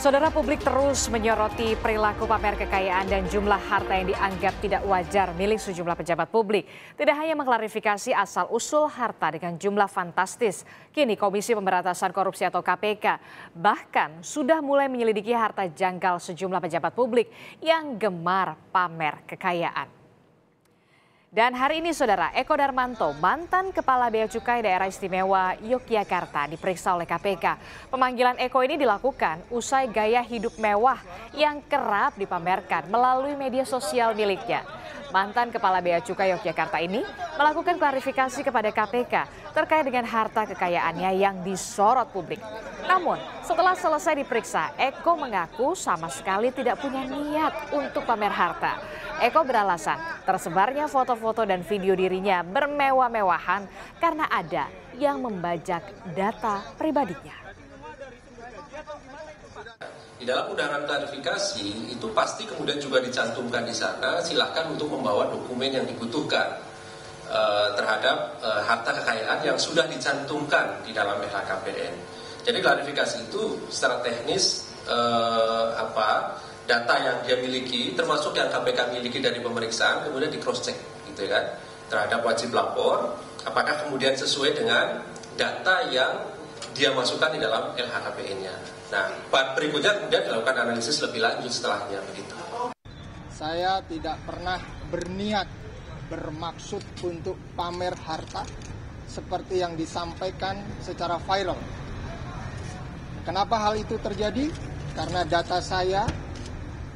Saudara publik terus menyoroti perilaku pamer kekayaan dan jumlah harta yang dianggap tidak wajar milik sejumlah pejabat publik. Tidak hanya mengklarifikasi asal-usul harta dengan jumlah fantastis, kini Komisi Pemberantasan Korupsi atau KPK bahkan sudah mulai menyelidiki harta janggal sejumlah pejabat publik yang gemar pamer kekayaan. Dan hari ini saudara Eko Darmanto, mantan Kepala Bea Cukai Daerah Istimewa Yogyakarta diperiksa oleh KPK. Pemanggilan Eko ini dilakukan usai gaya hidup mewah yang kerap dipamerkan melalui media sosial miliknya. Mantan Kepala Bea Cukai Yogyakarta ini melakukan klarifikasi kepada KPK terkait dengan harta kekayaannya yang disorot publik. Namun, setelah selesai diperiksa, Eko mengaku sama sekali tidak punya niat untuk pamer harta. Eko beralasan tersebarnya foto-foto dan video dirinya bermewah-mewahan karena ada yang membajak data pribadinya. Di dalam undangan klarifikasi itu pasti kemudian juga dicantumkan di sana silahkan untuk membawa dokumen yang dibutuhkan eh, terhadap eh, harta kekayaan yang sudah dicantumkan di dalam LHKPN. Jadi klarifikasi itu secara teknis eh, apa data yang dia miliki termasuk yang KPK miliki dari pemeriksaan kemudian di cross check gitu ya kan terhadap wajib lapor apakah kemudian sesuai dengan data yang dia masukkan di dalam LHKPN-nya. Nah, part berikutnya kemudian dilakukan analisis lebih lanjut setelahnya begitu. Saya tidak pernah berniat bermaksud untuk pamer harta seperti yang disampaikan secara viral. Kenapa hal itu terjadi? Karena data saya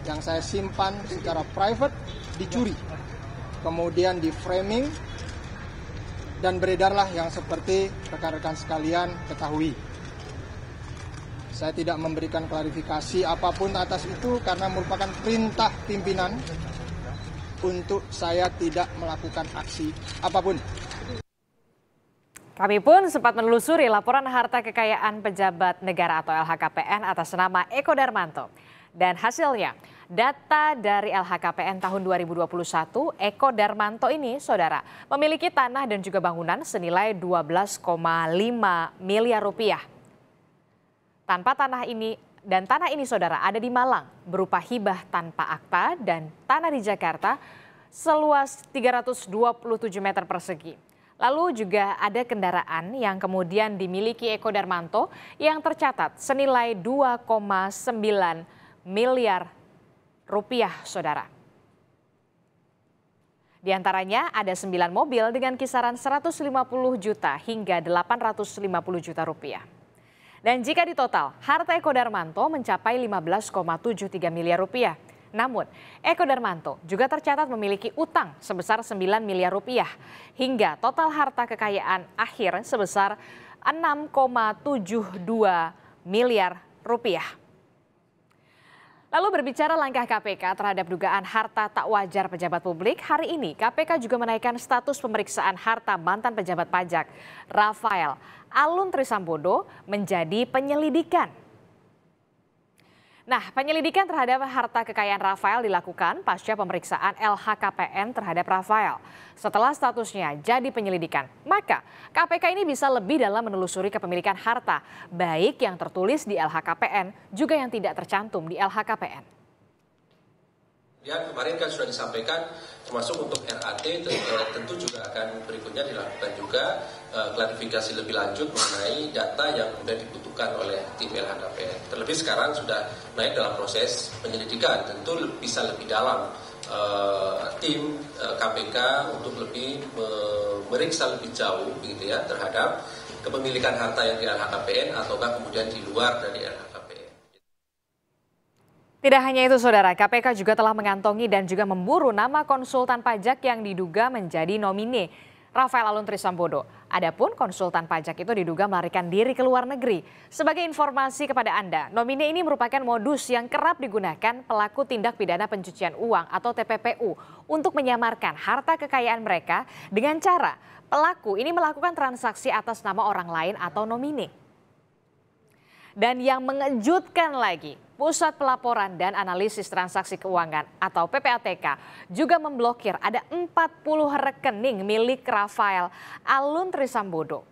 yang saya simpan secara private dicuri kemudian di framing dan beredarlah yang seperti rekan-rekan sekalian ketahui saya tidak memberikan klarifikasi apapun atas itu karena merupakan perintah pimpinan untuk saya tidak melakukan aksi apapun. Kami pun sempat menelusuri laporan harta kekayaan pejabat negara atau LHKPN atas nama Eko Darmanto. Dan hasilnya, Data dari LHKPN tahun 2021, Eko Darmanto ini, saudara, memiliki tanah dan juga bangunan senilai 12,5 miliar rupiah. Tanpa tanah ini, dan tanah ini saudara ada di Malang berupa hibah tanpa akta dan tanah di Jakarta seluas 327 meter persegi. Lalu juga ada kendaraan yang kemudian dimiliki Eko Darmanto yang tercatat senilai 2,9 miliar rupiah, saudara. Di antaranya ada sembilan mobil dengan kisaran 150 juta hingga 850 juta rupiah. Dan jika ditotal, harta Eko Darmanto mencapai 15,73 miliar rupiah. Namun, Eko Darmanto juga tercatat memiliki utang sebesar 9 miliar rupiah hingga total harta kekayaan akhir sebesar 6,72 miliar rupiah. Lalu berbicara langkah KPK terhadap dugaan harta tak wajar pejabat publik, hari ini KPK juga menaikkan status pemeriksaan harta mantan pejabat pajak Rafael Alun Trisambodo menjadi penyelidikan. Nah, penyelidikan terhadap harta kekayaan Rafael dilakukan pasca pemeriksaan LHKPN terhadap Rafael. Setelah statusnya jadi penyelidikan, maka KPK ini bisa lebih dalam menelusuri kepemilikan harta, baik yang tertulis di LHKPN juga yang tidak tercantum di LHKPN. Ya, kemarin kan sudah disampaikan termasuk untuk RAT eh, tentu juga akan berikutnya dilakukan juga uh, klarifikasi lebih lanjut mengenai data yang sudah dibutuhkan oleh tim LHKPN. Terlebih sekarang sudah naik dalam proses penyelidikan, tentu bisa lebih dalam uh, tim uh, KPK untuk lebih memeriksa lebih jauh gitu ya terhadap kepemilikan harta yang di LHKPN ataukah kemudian di luar dari LHKPN. Tidak hanya itu saudara, KPK juga telah mengantongi dan juga memburu nama konsultan pajak yang diduga menjadi nomine Rafael Alun Trisambodo. Adapun konsultan pajak itu diduga melarikan diri ke luar negeri. Sebagai informasi kepada Anda, nomine ini merupakan modus yang kerap digunakan pelaku tindak pidana pencucian uang atau TPPU untuk menyamarkan harta kekayaan mereka dengan cara pelaku ini melakukan transaksi atas nama orang lain atau nomine. Dan yang mengejutkan lagi, Pusat Pelaporan dan Analisis Transaksi Keuangan atau PPATK juga memblokir ada 40 rekening milik Rafael Alun Trisambodo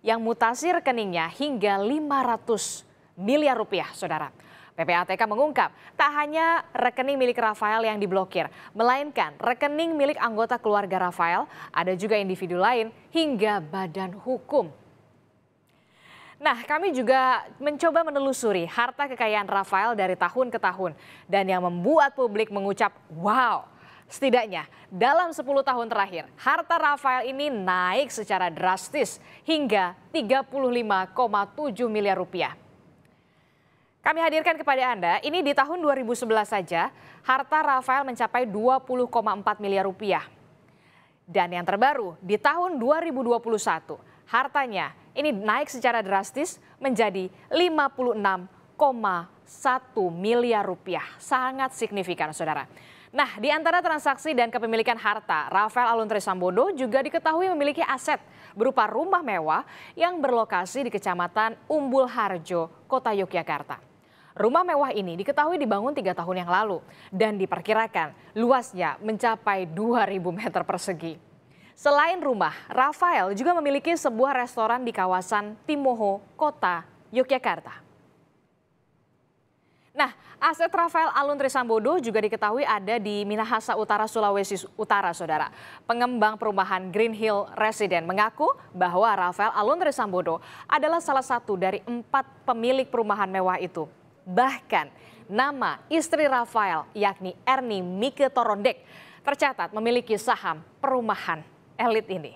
yang mutasi rekeningnya hingga 500 miliar rupiah, saudara. PPATK mengungkap tak hanya rekening milik Rafael yang diblokir, melainkan rekening milik anggota keluarga Rafael, ada juga individu lain hingga badan hukum Nah, kami juga mencoba menelusuri harta kekayaan Rafael dari tahun ke tahun. Dan yang membuat publik mengucap, wow, Setidaknya dalam 10 tahun terakhir, harta Rafael ini naik secara drastis hingga 35,7 miliar rupiah. Kami hadirkan kepada Anda, ini di tahun 2011 saja, harta Rafael mencapai 20,4 miliar rupiah. Dan yang terbaru, di tahun 2021, hartanya ini naik secara drastis menjadi 56,1 miliar rupiah. Sangat signifikan, saudara. Nah, di antara transaksi dan kepemilikan harta, Rafael Aluntri Sambodo juga diketahui memiliki aset berupa rumah mewah yang berlokasi di Kecamatan Umbul Harjo, Kota Yogyakarta. Rumah mewah ini diketahui dibangun tiga tahun yang lalu dan diperkirakan luasnya mencapai 2.000 meter persegi. Selain rumah, Rafael juga memiliki sebuah restoran di kawasan Timoho, Kota Yogyakarta. Nah, aset Rafael Alun Trisambodo juga diketahui ada di Minahasa Utara, Sulawesi Utara, Saudara. Pengembang perumahan Green Hill Resident mengaku bahwa Rafael Alun Trisambodo adalah salah satu dari empat pemilik perumahan mewah itu. Bahkan, nama istri Rafael yakni Erni Mike Torondek tercatat memiliki saham perumahan elit ini.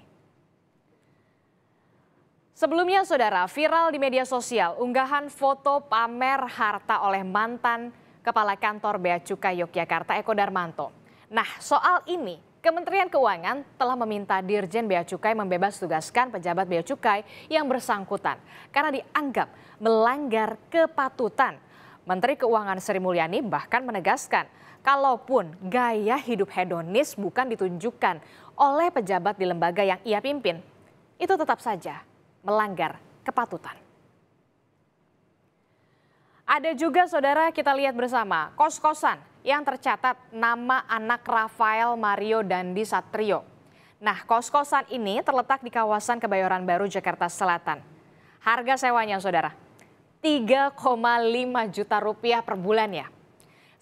Sebelumnya, saudara, viral di media sosial unggahan foto pamer harta oleh mantan Kepala Kantor Bea Cukai Yogyakarta Eko Darmanto. Nah, soal ini Kementerian Keuangan telah meminta Dirjen Bea Cukai membebas tugaskan pejabat Bea Cukai yang bersangkutan karena dianggap melanggar kepatutan. Menteri Keuangan Sri Mulyani bahkan menegaskan, kalaupun gaya hidup hedonis bukan ditunjukkan oleh pejabat di lembaga yang ia pimpin, itu tetap saja melanggar kepatutan. Ada juga saudara kita lihat bersama kos-kosan yang tercatat nama anak Rafael Mario Dandi Satrio. Nah kos-kosan ini terletak di kawasan Kebayoran Baru, Jakarta Selatan. Harga sewanya saudara 3,5 juta rupiah per bulannya.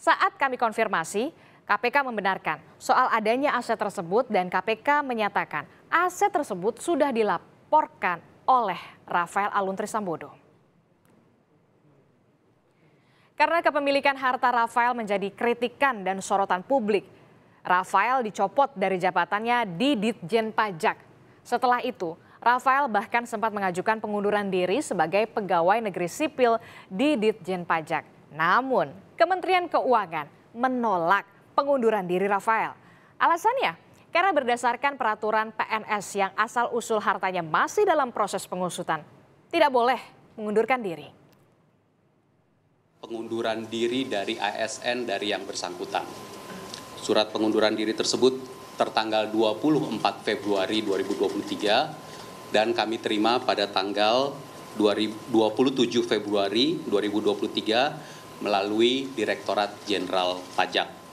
Saat kami konfirmasi, KPK membenarkan soal adanya aset tersebut dan KPK menyatakan aset tersebut sudah dilaporkan oleh Rafael Aluntri Sambodo. Karena kepemilikan harta Rafael menjadi kritikan dan sorotan publik, Rafael dicopot dari jabatannya di Ditjen Pajak. Setelah itu, Rafael bahkan sempat mengajukan pengunduran diri sebagai pegawai negeri sipil di Ditjen Pajak. Namun, Kementerian Keuangan menolak pengunduran diri Rafael. Alasannya, karena berdasarkan peraturan PNS yang asal-usul hartanya masih dalam proses pengusutan, tidak boleh mengundurkan diri. Pengunduran diri dari ASN dari yang bersangkutan. Surat pengunduran diri tersebut tertanggal 24 Februari 2023 dan kami terima pada tanggal 27 Februari 2023 melalui Direktorat Jenderal Pajak.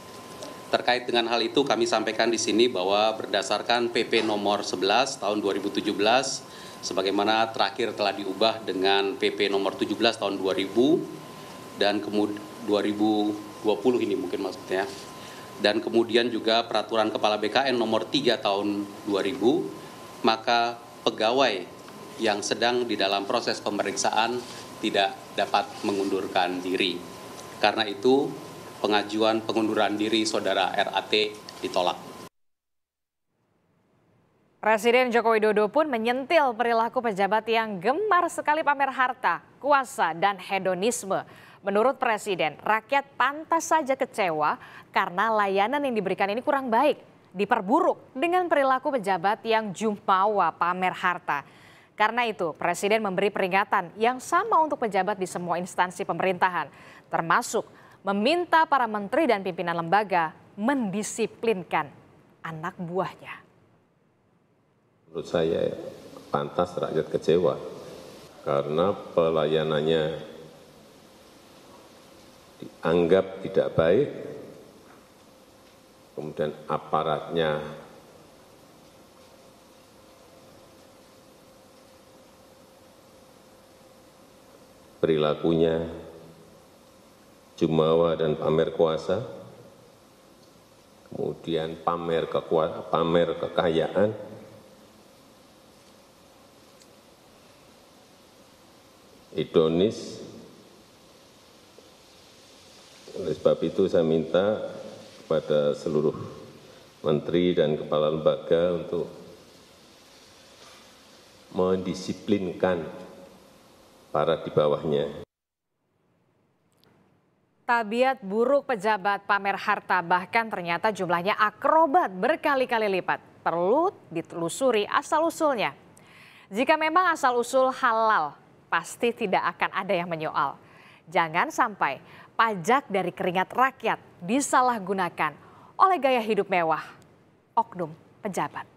Terkait dengan hal itu kami sampaikan di sini bahwa berdasarkan PP nomor 11 tahun 2017 sebagaimana terakhir telah diubah dengan PP nomor 17 tahun 2000 dan kemudian 2020 ini mungkin maksudnya. Dan kemudian juga peraturan kepala BKN nomor 3 tahun 2000 maka pegawai yang sedang di dalam proses pemeriksaan tidak dapat mengundurkan diri. Karena itu pengajuan pengunduran diri saudara RAT ditolak. Presiden Joko Widodo pun menyentil perilaku pejabat yang gemar sekali pamer harta, kuasa, dan hedonisme. Menurut Presiden, rakyat pantas saja kecewa karena layanan yang diberikan ini kurang baik, diperburuk dengan perilaku pejabat yang jumawa pamer harta. Karena itu, Presiden memberi peringatan yang sama untuk pejabat di semua instansi pemerintahan, termasuk meminta para menteri dan pimpinan lembaga mendisiplinkan anak buahnya. Menurut saya pantas rakyat kecewa karena pelayanannya dianggap tidak baik, kemudian aparatnya perilakunya jumawa dan pamer kuasa, kemudian pamer, kekuasa, pamer kekayaan, idonis. Oleh sebab itu saya minta kepada seluruh menteri dan kepala lembaga untuk mendisiplinkan para di bawahnya. Tabiat buruk pejabat pamer harta bahkan ternyata jumlahnya akrobat berkali-kali lipat. Perlu ditelusuri asal-usulnya. Jika memang asal-usul halal, pasti tidak akan ada yang menyoal. Jangan sampai pajak dari keringat rakyat disalahgunakan oleh gaya hidup mewah oknum pejabat.